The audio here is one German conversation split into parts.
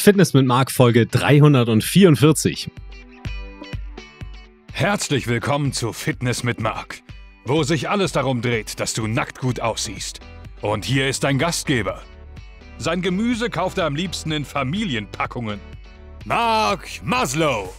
Fitness mit Marc Folge 344. Herzlich willkommen zu Fitness mit Marc, wo sich alles darum dreht, dass du nackt gut aussiehst. Und hier ist dein Gastgeber. Sein Gemüse kauft er am liebsten in Familienpackungen. Marc Maslow.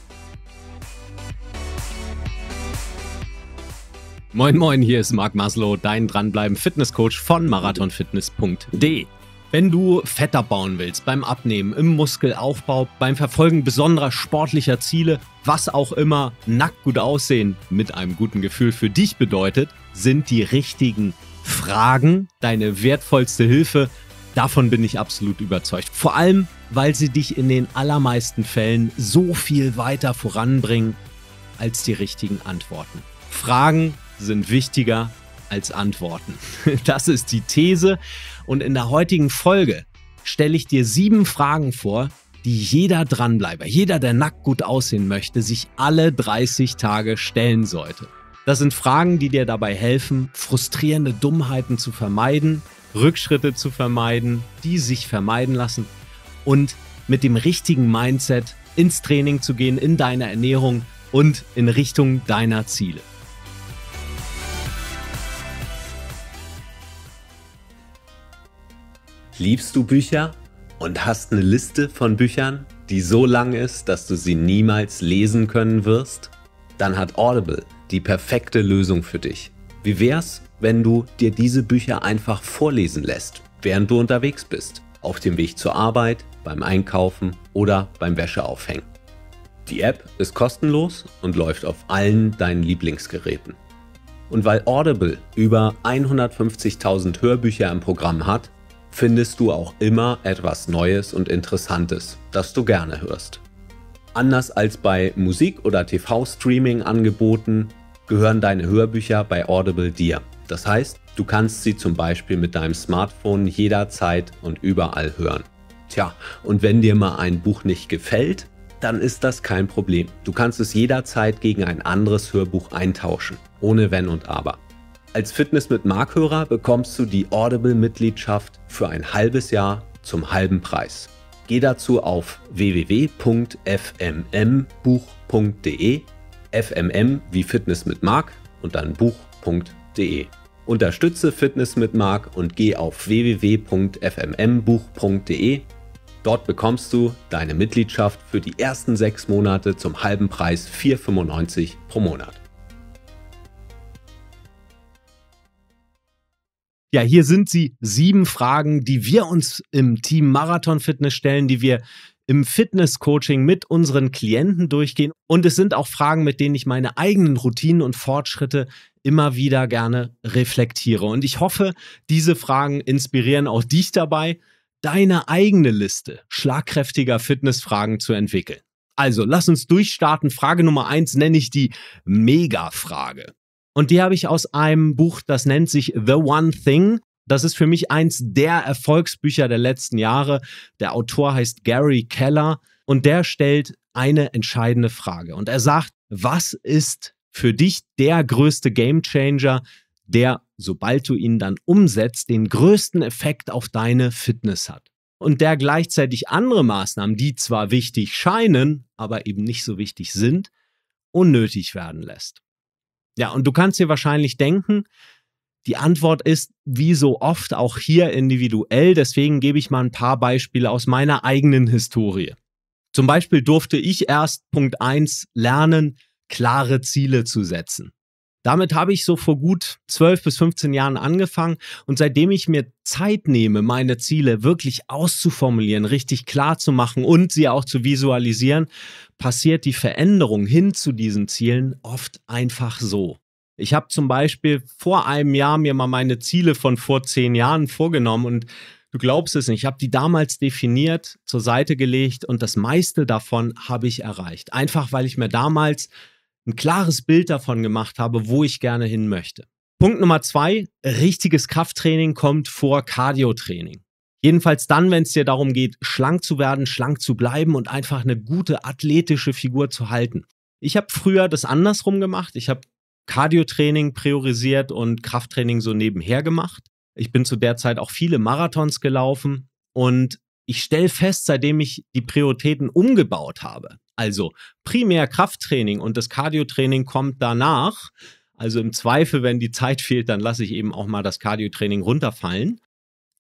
Moin moin, hier ist Marc Maslow, dein dranbleiben Fitnesscoach von marathonfitness.de. Wenn du Fett abbauen willst, beim Abnehmen, im Muskelaufbau, beim Verfolgen besonderer sportlicher Ziele, was auch immer, nackt gut aussehen mit einem guten Gefühl für dich bedeutet, sind die richtigen Fragen deine wertvollste Hilfe. Davon bin ich absolut überzeugt. Vor allem, weil sie dich in den allermeisten Fällen so viel weiter voranbringen als die richtigen Antworten. Fragen sind wichtiger als Antworten. Das ist die These und in der heutigen Folge stelle ich dir sieben Fragen vor, die jeder Dranbleiber, jeder, der nackt gut aussehen möchte, sich alle 30 Tage stellen sollte. Das sind Fragen, die dir dabei helfen, frustrierende Dummheiten zu vermeiden, Rückschritte zu vermeiden, die sich vermeiden lassen und mit dem richtigen Mindset ins Training zu gehen, in deine Ernährung und in Richtung deiner Ziele. Liebst du Bücher und hast eine Liste von Büchern, die so lang ist, dass du sie niemals lesen können wirst? Dann hat Audible die perfekte Lösung für dich. Wie wär's, wenn du dir diese Bücher einfach vorlesen lässt, während du unterwegs bist, auf dem Weg zur Arbeit, beim Einkaufen oder beim Wäscheaufhängen? Die App ist kostenlos und läuft auf allen deinen Lieblingsgeräten. Und weil Audible über 150.000 Hörbücher im Programm hat, findest du auch immer etwas Neues und Interessantes, das du gerne hörst. Anders als bei Musik- oder TV-Streaming-Angeboten gehören deine Hörbücher bei Audible dir. Das heißt, du kannst sie zum Beispiel mit deinem Smartphone jederzeit und überall hören. Tja, und wenn dir mal ein Buch nicht gefällt, dann ist das kein Problem. Du kannst es jederzeit gegen ein anderes Hörbuch eintauschen, ohne wenn und aber. Als Fitness mit Markhörer bekommst du die Audible-Mitgliedschaft für ein halbes Jahr zum halben Preis. Geh dazu auf www.fmmbuch.de, fmm wie Fitness mit Mark und dann buch.de. Unterstütze Fitness mit Mark und geh auf www.fmmbuch.de. Dort bekommst du deine Mitgliedschaft für die ersten sechs Monate zum halben Preis 4,95 pro Monat. Ja, hier sind sie sieben Fragen, die wir uns im Team Marathon Fitness stellen, die wir im Fitness-Coaching mit unseren Klienten durchgehen. Und es sind auch Fragen, mit denen ich meine eigenen Routinen und Fortschritte immer wieder gerne reflektiere. Und ich hoffe, diese Fragen inspirieren auch dich dabei, deine eigene Liste schlagkräftiger Fitnessfragen zu entwickeln. Also, lass uns durchstarten. Frage Nummer eins nenne ich die Mega-Frage. Und die habe ich aus einem Buch, das nennt sich The One Thing. Das ist für mich eins der Erfolgsbücher der letzten Jahre. Der Autor heißt Gary Keller und der stellt eine entscheidende Frage. Und er sagt, was ist für dich der größte Game Changer, der, sobald du ihn dann umsetzt, den größten Effekt auf deine Fitness hat? Und der gleichzeitig andere Maßnahmen, die zwar wichtig scheinen, aber eben nicht so wichtig sind, unnötig werden lässt. Ja, und du kannst dir wahrscheinlich denken, die Antwort ist wie so oft auch hier individuell. Deswegen gebe ich mal ein paar Beispiele aus meiner eigenen Historie. Zum Beispiel durfte ich erst Punkt 1 lernen, klare Ziele zu setzen. Damit habe ich so vor gut 12 bis 15 Jahren angefangen und seitdem ich mir Zeit nehme, meine Ziele wirklich auszuformulieren, richtig klar zu machen und sie auch zu visualisieren, passiert die Veränderung hin zu diesen Zielen oft einfach so. Ich habe zum Beispiel vor einem Jahr mir mal meine Ziele von vor zehn Jahren vorgenommen und du glaubst es nicht, ich habe die damals definiert, zur Seite gelegt und das meiste davon habe ich erreicht. Einfach weil ich mir damals ein klares Bild davon gemacht habe, wo ich gerne hin möchte. Punkt Nummer zwei, richtiges Krafttraining kommt vor Cardiotraining. Jedenfalls dann, wenn es dir darum geht, schlank zu werden, schlank zu bleiben und einfach eine gute athletische Figur zu halten. Ich habe früher das andersrum gemacht. Ich habe Cardiotraining priorisiert und Krafttraining so nebenher gemacht. Ich bin zu der Zeit auch viele Marathons gelaufen und ich stelle fest, seitdem ich die Prioritäten umgebaut habe, also primär Krafttraining und das Cardiotraining kommt danach. Also im Zweifel, wenn die Zeit fehlt, dann lasse ich eben auch mal das Cardiotraining runterfallen.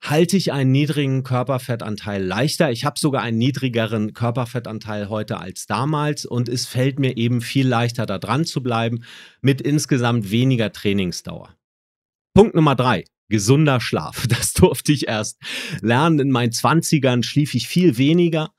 Halte ich einen niedrigen Körperfettanteil leichter? Ich habe sogar einen niedrigeren Körperfettanteil heute als damals und es fällt mir eben viel leichter, da dran zu bleiben, mit insgesamt weniger Trainingsdauer. Punkt Nummer drei, gesunder Schlaf. Das durfte ich erst lernen. In meinen 20ern schlief ich viel weniger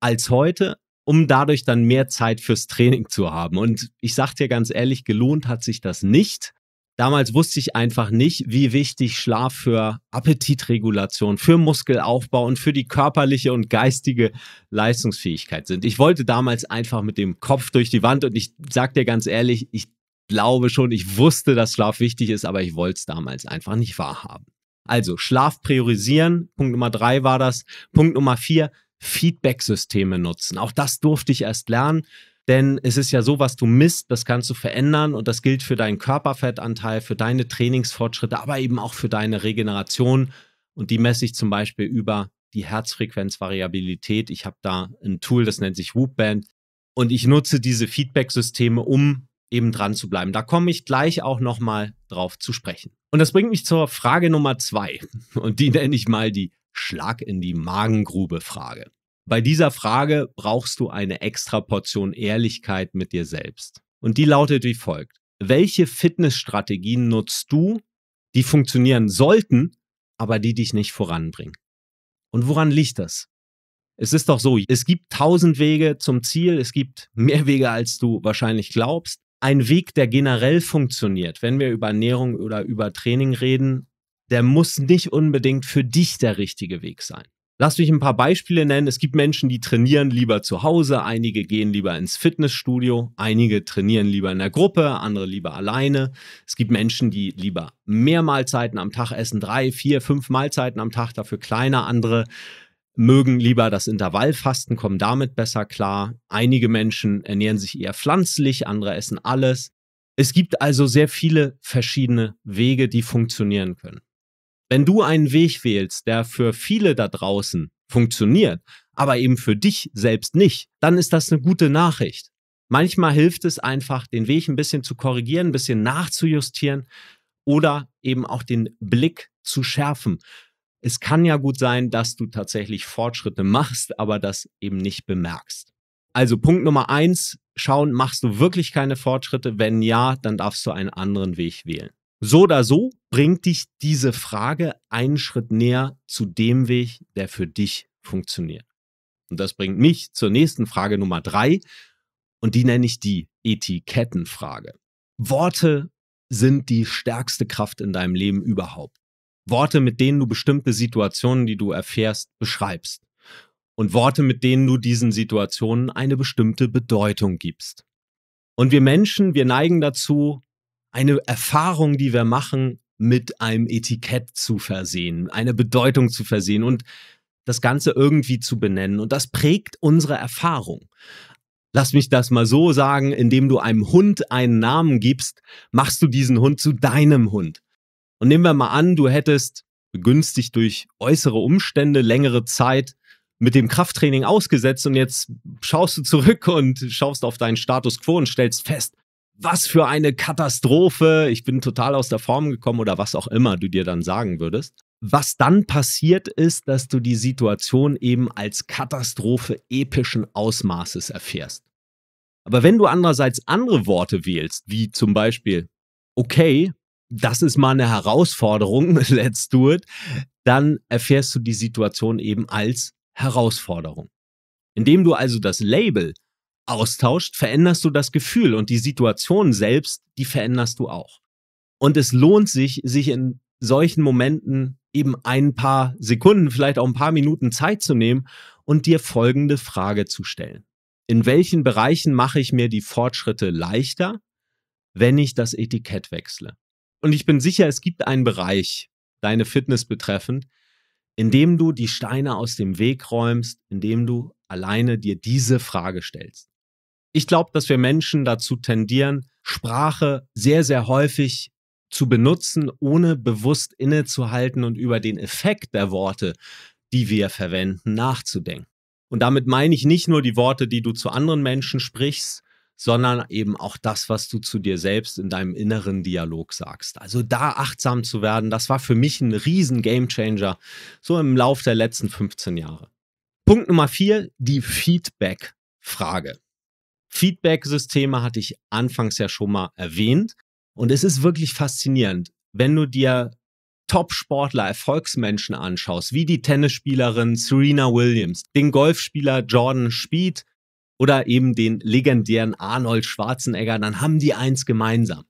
als heute, um dadurch dann mehr Zeit fürs Training zu haben. Und ich sag dir ganz ehrlich, gelohnt hat sich das nicht. Damals wusste ich einfach nicht, wie wichtig Schlaf für Appetitregulation, für Muskelaufbau und für die körperliche und geistige Leistungsfähigkeit sind. Ich wollte damals einfach mit dem Kopf durch die Wand und ich sag dir ganz ehrlich, ich glaube schon, ich wusste, dass Schlaf wichtig ist, aber ich wollte es damals einfach nicht wahrhaben. Also Schlaf priorisieren, Punkt Nummer drei war das. Punkt Nummer vier, Feedback-Systeme nutzen. Auch das durfte ich erst lernen. Denn es ist ja so, was du misst, das kannst du verändern und das gilt für deinen Körperfettanteil, für deine Trainingsfortschritte, aber eben auch für deine Regeneration. Und die messe ich zum Beispiel über die Herzfrequenzvariabilität. Ich habe da ein Tool, das nennt sich Whoopband. Und ich nutze diese Feedback-Systeme, um eben dran zu bleiben. Da komme ich gleich auch nochmal drauf zu sprechen. Und das bringt mich zur Frage Nummer zwei. Und die nenne ich mal die Schlag in die Magengrube Frage. Bei dieser Frage brauchst du eine extra Portion Ehrlichkeit mit dir selbst. Und die lautet wie folgt. Welche Fitnessstrategien nutzt du, die funktionieren sollten, aber die dich nicht voranbringen? Und woran liegt das? Es ist doch so, es gibt tausend Wege zum Ziel, es gibt mehr Wege, als du wahrscheinlich glaubst. Ein Weg, der generell funktioniert, wenn wir über Ernährung oder über Training reden, der muss nicht unbedingt für dich der richtige Weg sein. Lass mich ein paar Beispiele nennen. Es gibt Menschen, die trainieren lieber zu Hause, einige gehen lieber ins Fitnessstudio, einige trainieren lieber in der Gruppe, andere lieber alleine. Es gibt Menschen, die lieber mehr Mahlzeiten am Tag essen, drei, vier, fünf Mahlzeiten am Tag, dafür kleiner. Andere mögen lieber das Intervallfasten, kommen damit besser klar. Einige Menschen ernähren sich eher pflanzlich, andere essen alles. Es gibt also sehr viele verschiedene Wege, die funktionieren können. Wenn du einen Weg wählst, der für viele da draußen funktioniert, aber eben für dich selbst nicht, dann ist das eine gute Nachricht. Manchmal hilft es einfach, den Weg ein bisschen zu korrigieren, ein bisschen nachzujustieren oder eben auch den Blick zu schärfen. Es kann ja gut sein, dass du tatsächlich Fortschritte machst, aber das eben nicht bemerkst. Also Punkt Nummer eins, schauen, machst du wirklich keine Fortschritte? Wenn ja, dann darfst du einen anderen Weg wählen. So oder so bringt dich diese Frage einen Schritt näher zu dem Weg, der für dich funktioniert. Und das bringt mich zur nächsten Frage Nummer drei. Und die nenne ich die Etikettenfrage. Worte sind die stärkste Kraft in deinem Leben überhaupt. Worte, mit denen du bestimmte Situationen, die du erfährst, beschreibst. Und Worte, mit denen du diesen Situationen eine bestimmte Bedeutung gibst. Und wir Menschen, wir neigen dazu, eine Erfahrung, die wir machen, mit einem Etikett zu versehen, eine Bedeutung zu versehen und das Ganze irgendwie zu benennen. Und das prägt unsere Erfahrung. Lass mich das mal so sagen, indem du einem Hund einen Namen gibst, machst du diesen Hund zu deinem Hund. Und nehmen wir mal an, du hättest, begünstigt durch äußere Umstände, längere Zeit mit dem Krafttraining ausgesetzt und jetzt schaust du zurück und schaust auf deinen Status quo und stellst fest, was für eine Katastrophe, ich bin total aus der Form gekommen oder was auch immer du dir dann sagen würdest. Was dann passiert ist, dass du die Situation eben als Katastrophe epischen Ausmaßes erfährst. Aber wenn du andererseits andere Worte wählst, wie zum Beispiel, okay, das ist mal eine Herausforderung, let's do it, dann erfährst du die Situation eben als Herausforderung. Indem du also das Label austauscht, veränderst du das Gefühl und die Situation selbst, die veränderst du auch. Und es lohnt sich, sich in solchen Momenten eben ein paar Sekunden, vielleicht auch ein paar Minuten Zeit zu nehmen und dir folgende Frage zu stellen. In welchen Bereichen mache ich mir die Fortschritte leichter, wenn ich das Etikett wechsle? Und ich bin sicher, es gibt einen Bereich, deine Fitness betreffend, in dem du die Steine aus dem Weg räumst, in dem du alleine dir diese Frage stellst. Ich glaube, dass wir Menschen dazu tendieren, Sprache sehr, sehr häufig zu benutzen, ohne bewusst innezuhalten und über den Effekt der Worte, die wir verwenden, nachzudenken. Und damit meine ich nicht nur die Worte, die du zu anderen Menschen sprichst, sondern eben auch das, was du zu dir selbst in deinem inneren Dialog sagst. Also da achtsam zu werden, das war für mich ein riesen Gamechanger, so im Lauf der letzten 15 Jahre. Punkt Nummer vier, die Feedback-Frage. Feedback-Systeme hatte ich anfangs ja schon mal erwähnt. Und es ist wirklich faszinierend, wenn du dir Top-Sportler, Erfolgsmenschen anschaust, wie die Tennisspielerin Serena Williams, den Golfspieler Jordan Speed oder eben den legendären Arnold Schwarzenegger, dann haben die eins gemeinsam.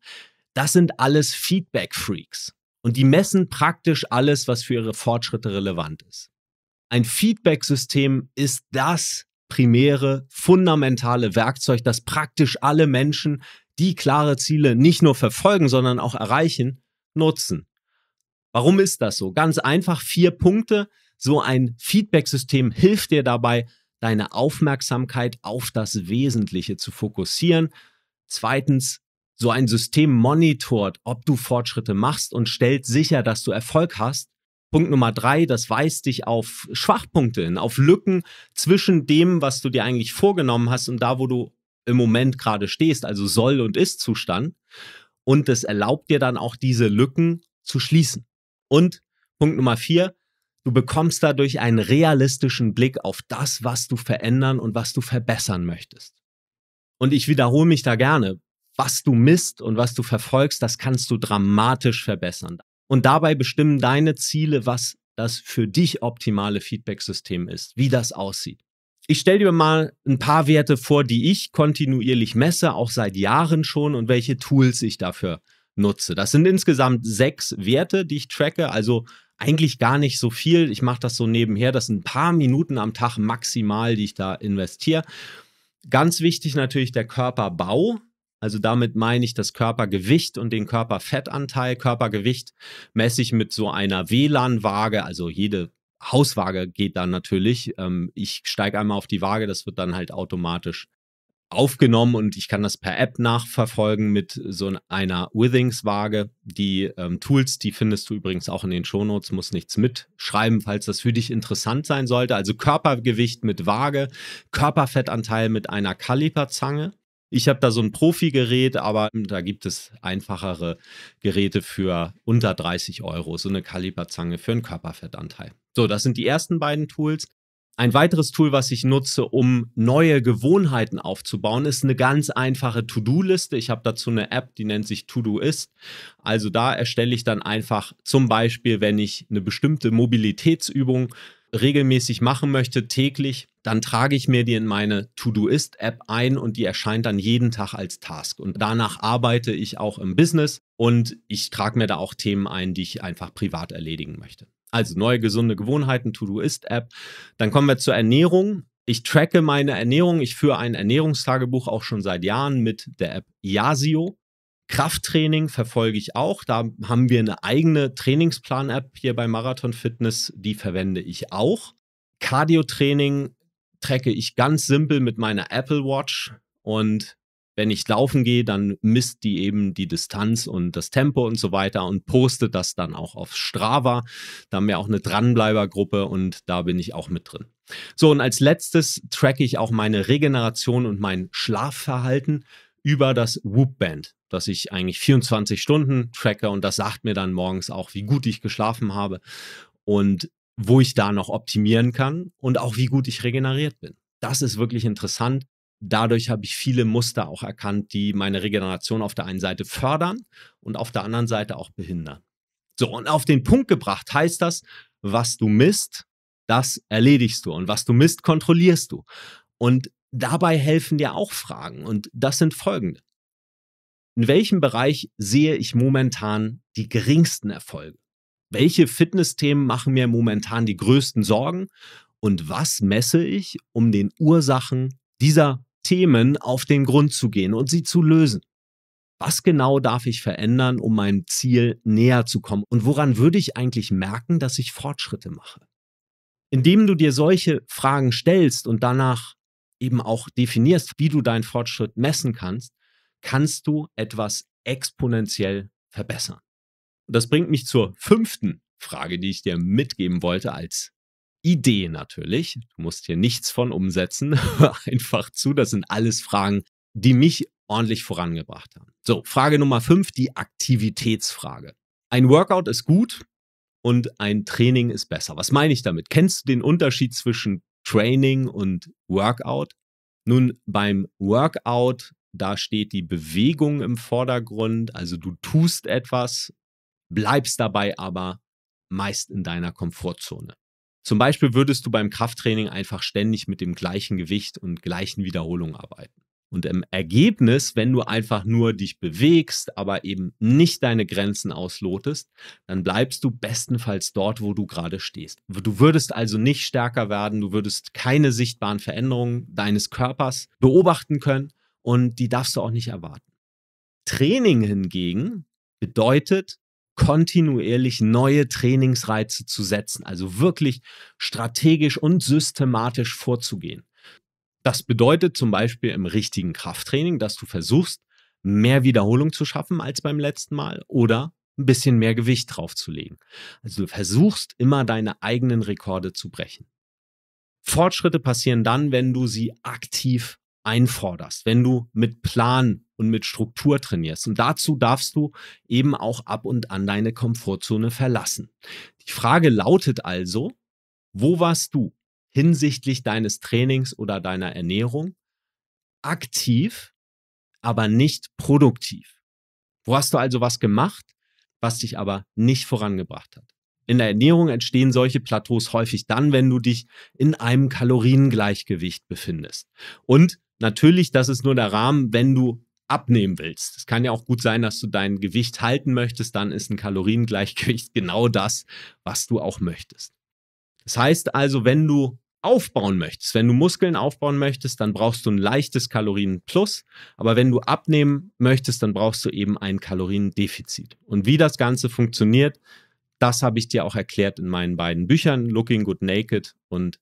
Das sind alles Feedback-Freaks. Und die messen praktisch alles, was für ihre Fortschritte relevant ist. Ein Feedback-System ist das primäre, fundamentale Werkzeug, das praktisch alle Menschen, die klare Ziele nicht nur verfolgen, sondern auch erreichen, nutzen. Warum ist das so? Ganz einfach, vier Punkte. So ein Feedback-System hilft dir dabei, deine Aufmerksamkeit auf das Wesentliche zu fokussieren. Zweitens, so ein System monitort, ob du Fortschritte machst und stellt sicher, dass du Erfolg hast. Punkt Nummer drei, das weist dich auf Schwachpunkte hin, auf Lücken zwischen dem, was du dir eigentlich vorgenommen hast und da, wo du im Moment gerade stehst, also Soll- und Ist-Zustand. Und das erlaubt dir dann auch diese Lücken zu schließen. Und Punkt Nummer vier, du bekommst dadurch einen realistischen Blick auf das, was du verändern und was du verbessern möchtest. Und ich wiederhole mich da gerne, was du misst und was du verfolgst, das kannst du dramatisch verbessern. Und dabei bestimmen deine Ziele, was das für dich optimale Feedback-System ist, wie das aussieht. Ich stelle dir mal ein paar Werte vor, die ich kontinuierlich messe, auch seit Jahren schon und welche Tools ich dafür nutze. Das sind insgesamt sechs Werte, die ich tracke, also eigentlich gar nicht so viel. Ich mache das so nebenher. Das sind ein paar Minuten am Tag maximal, die ich da investiere. Ganz wichtig natürlich der Körperbau. Also damit meine ich das Körpergewicht und den Körperfettanteil. Körpergewicht messe ich mit so einer WLAN-Waage, also jede Hauswaage geht dann natürlich. Ähm, ich steige einmal auf die Waage, das wird dann halt automatisch aufgenommen und ich kann das per App nachverfolgen mit so einer Withings-Waage. Die ähm, Tools, die findest du übrigens auch in den Shownotes, muss nichts mitschreiben, falls das für dich interessant sein sollte. Also Körpergewicht mit Waage, Körperfettanteil mit einer Kaliperzange ich habe da so ein Profi-Gerät, aber da gibt es einfachere Geräte für unter 30 Euro, so eine Kaliberzange für einen Körperfettanteil. So, das sind die ersten beiden Tools. Ein weiteres Tool, was ich nutze, um neue Gewohnheiten aufzubauen, ist eine ganz einfache To-Do-Liste. Ich habe dazu eine App, die nennt sich To-Do-Ist. Also da erstelle ich dann einfach zum Beispiel, wenn ich eine bestimmte Mobilitätsübung regelmäßig machen möchte, täglich, dann trage ich mir die in meine to do ist app ein und die erscheint dann jeden Tag als Task. Und danach arbeite ich auch im Business und ich trage mir da auch Themen ein, die ich einfach privat erledigen möchte. Also neue gesunde Gewohnheiten, to do ist app Dann kommen wir zur Ernährung. Ich tracke meine Ernährung. Ich führe ein Ernährungstagebuch auch schon seit Jahren mit der App Yasio. Krafttraining verfolge ich auch. Da haben wir eine eigene Trainingsplan-App hier bei Marathon Fitness, die verwende ich auch. Cardio-Training tracke ich ganz simpel mit meiner Apple Watch und wenn ich laufen gehe, dann misst die eben die Distanz und das Tempo und so weiter und postet das dann auch auf Strava. Da haben wir auch eine Dranbleibergruppe und da bin ich auch mit drin. So, und als letztes tracke ich auch meine Regeneration und mein Schlafverhalten über das Whoop Band, dass ich eigentlich 24 Stunden tracke und das sagt mir dann morgens auch, wie gut ich geschlafen habe und wo ich da noch optimieren kann und auch wie gut ich regeneriert bin. Das ist wirklich interessant. Dadurch habe ich viele Muster auch erkannt, die meine Regeneration auf der einen Seite fördern und auf der anderen Seite auch behindern. So, und auf den Punkt gebracht heißt das, was du misst, das erledigst du und was du misst, kontrollierst du. Und dabei helfen dir auch Fragen und das sind folgende. In welchem Bereich sehe ich momentan die geringsten Erfolge? Welche Fitnessthemen machen mir momentan die größten Sorgen? Und was messe ich, um den Ursachen dieser Themen auf den Grund zu gehen und sie zu lösen? Was genau darf ich verändern, um meinem Ziel näher zu kommen? Und woran würde ich eigentlich merken, dass ich Fortschritte mache? Indem du dir solche Fragen stellst und danach eben auch definierst, wie du deinen Fortschritt messen kannst, kannst du etwas exponentiell verbessern. Und das bringt mich zur fünften Frage, die ich dir mitgeben wollte als Idee natürlich. Du musst hier nichts von umsetzen. Einfach zu. Das sind alles Fragen, die mich ordentlich vorangebracht haben. So, Frage Nummer fünf, die Aktivitätsfrage. Ein Workout ist gut und ein Training ist besser. Was meine ich damit? Kennst du den Unterschied zwischen Training und Workout. Nun, beim Workout, da steht die Bewegung im Vordergrund, also du tust etwas, bleibst dabei aber meist in deiner Komfortzone. Zum Beispiel würdest du beim Krafttraining einfach ständig mit dem gleichen Gewicht und gleichen Wiederholungen arbeiten. Und im Ergebnis, wenn du einfach nur dich bewegst, aber eben nicht deine Grenzen auslotest, dann bleibst du bestenfalls dort, wo du gerade stehst. Du würdest also nicht stärker werden, du würdest keine sichtbaren Veränderungen deines Körpers beobachten können und die darfst du auch nicht erwarten. Training hingegen bedeutet, kontinuierlich neue Trainingsreize zu setzen, also wirklich strategisch und systematisch vorzugehen. Das bedeutet zum Beispiel im richtigen Krafttraining, dass du versuchst, mehr Wiederholung zu schaffen als beim letzten Mal oder ein bisschen mehr Gewicht draufzulegen. Also du versuchst immer deine eigenen Rekorde zu brechen. Fortschritte passieren dann, wenn du sie aktiv einforderst, wenn du mit Plan und mit Struktur trainierst. Und dazu darfst du eben auch ab und an deine Komfortzone verlassen. Die Frage lautet also, wo warst du, hinsichtlich deines Trainings oder deiner Ernährung aktiv, aber nicht produktiv. Wo hast du also was gemacht, was dich aber nicht vorangebracht hat? In der Ernährung entstehen solche Plateaus häufig dann, wenn du dich in einem Kaloriengleichgewicht befindest. Und natürlich, das ist nur der Rahmen, wenn du abnehmen willst. Es kann ja auch gut sein, dass du dein Gewicht halten möchtest, dann ist ein Kaloriengleichgewicht genau das, was du auch möchtest. Das heißt also, wenn du aufbauen möchtest, wenn du Muskeln aufbauen möchtest, dann brauchst du ein leichtes Kalorienplus. Aber wenn du abnehmen möchtest, dann brauchst du eben ein Kaloriendefizit. Und wie das Ganze funktioniert, das habe ich dir auch erklärt in meinen beiden Büchern, Looking Good Naked und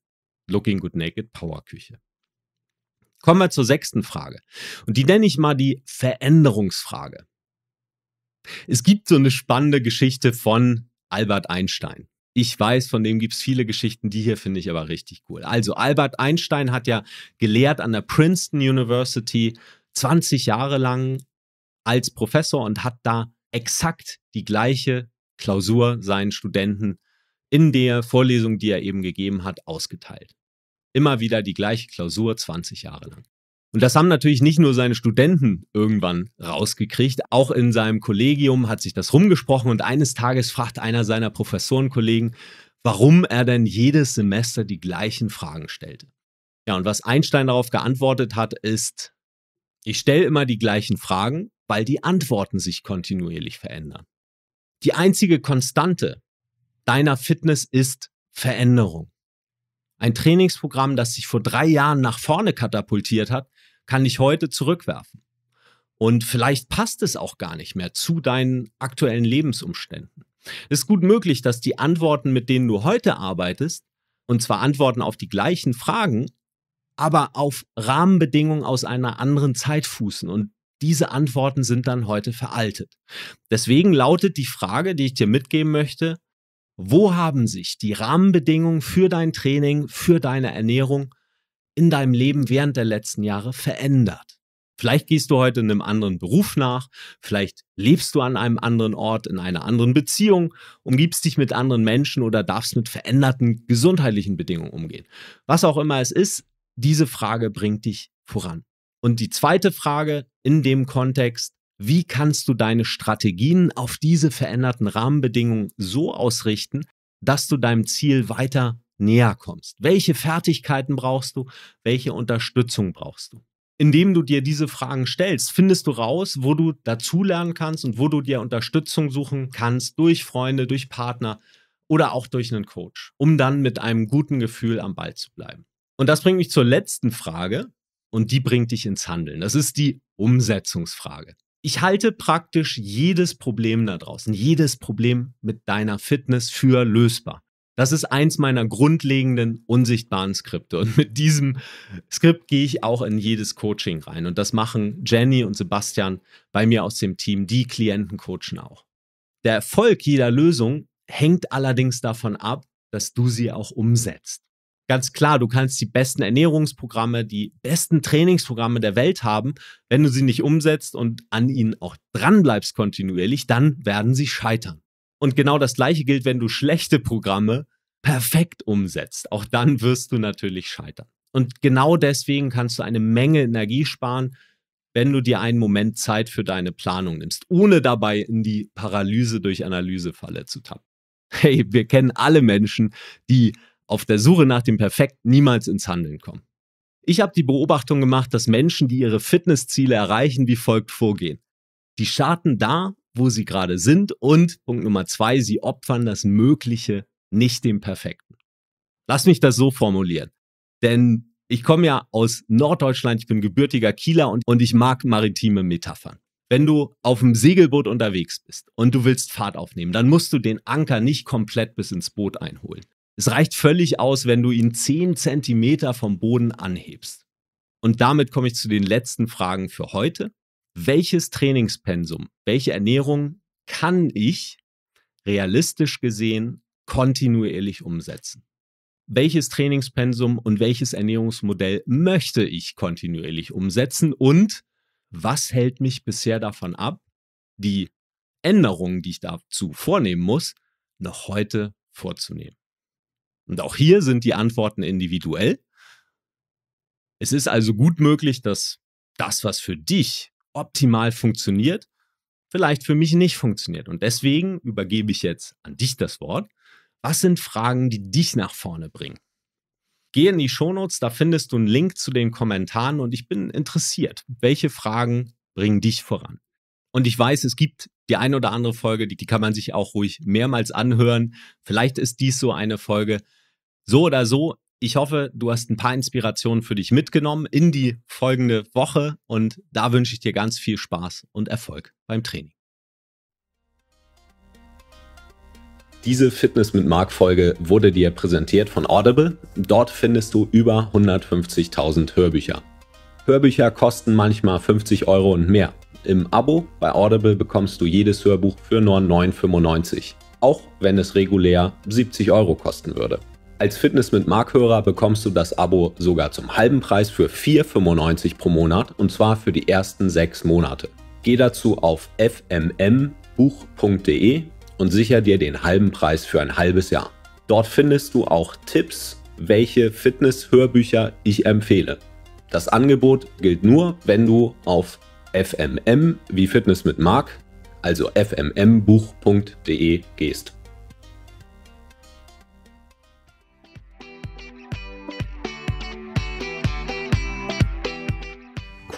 Looking Good Naked Power Küche. Kommen wir zur sechsten Frage. Und die nenne ich mal die Veränderungsfrage. Es gibt so eine spannende Geschichte von Albert Einstein ich weiß, von dem gibt es viele Geschichten, die hier finde ich aber richtig cool. Also Albert Einstein hat ja gelehrt an der Princeton University 20 Jahre lang als Professor und hat da exakt die gleiche Klausur seinen Studenten in der Vorlesung, die er eben gegeben hat, ausgeteilt. Immer wieder die gleiche Klausur 20 Jahre lang. Und das haben natürlich nicht nur seine Studenten irgendwann rausgekriegt, auch in seinem Kollegium hat sich das rumgesprochen und eines Tages fragt einer seiner Professorenkollegen, warum er denn jedes Semester die gleichen Fragen stellte. Ja, und was Einstein darauf geantwortet hat, ist, ich stelle immer die gleichen Fragen, weil die Antworten sich kontinuierlich verändern. Die einzige Konstante deiner Fitness ist Veränderung. Ein Trainingsprogramm, das sich vor drei Jahren nach vorne katapultiert hat, kann ich heute zurückwerfen. Und vielleicht passt es auch gar nicht mehr zu deinen aktuellen Lebensumständen. Es ist gut möglich, dass die Antworten, mit denen du heute arbeitest, und zwar Antworten auf die gleichen Fragen, aber auf Rahmenbedingungen aus einer anderen Zeit fußen. Und diese Antworten sind dann heute veraltet. Deswegen lautet die Frage, die ich dir mitgeben möchte, wo haben sich die Rahmenbedingungen für dein Training, für deine Ernährung in deinem Leben während der letzten Jahre verändert? Vielleicht gehst du heute in einem anderen Beruf nach, vielleicht lebst du an einem anderen Ort, in einer anderen Beziehung, umgibst dich mit anderen Menschen oder darfst mit veränderten gesundheitlichen Bedingungen umgehen. Was auch immer es ist, diese Frage bringt dich voran. Und die zweite Frage in dem Kontext, wie kannst du deine Strategien auf diese veränderten Rahmenbedingungen so ausrichten, dass du deinem Ziel weiter näher kommst. Welche Fertigkeiten brauchst du? Welche Unterstützung brauchst du? Indem du dir diese Fragen stellst, findest du raus, wo du dazulernen kannst und wo du dir Unterstützung suchen kannst durch Freunde, durch Partner oder auch durch einen Coach, um dann mit einem guten Gefühl am Ball zu bleiben. Und das bringt mich zur letzten Frage und die bringt dich ins Handeln. Das ist die Umsetzungsfrage. Ich halte praktisch jedes Problem da draußen, jedes Problem mit deiner Fitness für lösbar. Das ist eins meiner grundlegenden unsichtbaren Skripte. Und mit diesem Skript gehe ich auch in jedes Coaching rein. Und das machen Jenny und Sebastian bei mir aus dem Team. Die Klienten coachen auch. Der Erfolg jeder Lösung hängt allerdings davon ab, dass du sie auch umsetzt. Ganz klar, du kannst die besten Ernährungsprogramme, die besten Trainingsprogramme der Welt haben. Wenn du sie nicht umsetzt und an ihnen auch dranbleibst kontinuierlich, dann werden sie scheitern. Und genau das Gleiche gilt, wenn du schlechte Programme perfekt umsetzt. Auch dann wirst du natürlich scheitern. Und genau deswegen kannst du eine Menge Energie sparen, wenn du dir einen Moment Zeit für deine Planung nimmst, ohne dabei in die Paralyse durch Analysefalle zu tappen. Hey, wir kennen alle Menschen, die auf der Suche nach dem Perfekt niemals ins Handeln kommen. Ich habe die Beobachtung gemacht, dass Menschen, die ihre Fitnessziele erreichen, wie folgt vorgehen. Die starten da, wo sie gerade sind. Und Punkt Nummer zwei, sie opfern das Mögliche nicht dem Perfekten. Lass mich das so formulieren. Denn ich komme ja aus Norddeutschland, ich bin gebürtiger Kieler und, und ich mag maritime Metaphern. Wenn du auf dem Segelboot unterwegs bist und du willst Fahrt aufnehmen, dann musst du den Anker nicht komplett bis ins Boot einholen. Es reicht völlig aus, wenn du ihn 10 Zentimeter vom Boden anhebst. Und damit komme ich zu den letzten Fragen für heute welches Trainingspensum, welche Ernährung kann ich realistisch gesehen kontinuierlich umsetzen? Welches Trainingspensum und welches Ernährungsmodell möchte ich kontinuierlich umsetzen? Und was hält mich bisher davon ab, die Änderungen, die ich dazu vornehmen muss, noch heute vorzunehmen? Und auch hier sind die Antworten individuell. Es ist also gut möglich, dass das, was für dich optimal funktioniert, vielleicht für mich nicht funktioniert. Und deswegen übergebe ich jetzt an dich das Wort. Was sind Fragen, die dich nach vorne bringen? Geh in die Shownotes, da findest du einen Link zu den Kommentaren und ich bin interessiert, welche Fragen bringen dich voran. Und ich weiß, es gibt die eine oder andere Folge, die, die kann man sich auch ruhig mehrmals anhören. Vielleicht ist dies so eine Folge. So oder so, ich hoffe, du hast ein paar Inspirationen für dich mitgenommen in die folgende Woche und da wünsche ich dir ganz viel Spaß und Erfolg beim Training. Diese Fitness mit Mark Folge wurde dir präsentiert von Audible. Dort findest du über 150.000 Hörbücher. Hörbücher kosten manchmal 50 Euro und mehr. Im Abo bei Audible bekommst du jedes Hörbuch für nur 9,95, auch wenn es regulär 70 Euro kosten würde. Als Fitness mit Mark-Hörer bekommst du das Abo sogar zum halben Preis für 4,95 pro Monat und zwar für die ersten sechs Monate. Geh dazu auf fmmbuch.de und sicher dir den halben Preis für ein halbes Jahr. Dort findest du auch Tipps, welche Fitness-Hörbücher ich empfehle. Das Angebot gilt nur, wenn du auf fmm wie Fitness mit Mark, also fmmbuch.de gehst.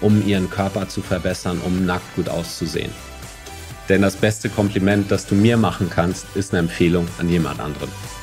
um ihren Körper zu verbessern, um nackt gut auszusehen. Denn das beste Kompliment, das du mir machen kannst, ist eine Empfehlung an jemand anderen.